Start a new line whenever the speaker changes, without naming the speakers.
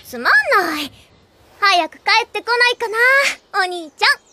つまんない。早く帰ってこないかな、お兄ちゃん。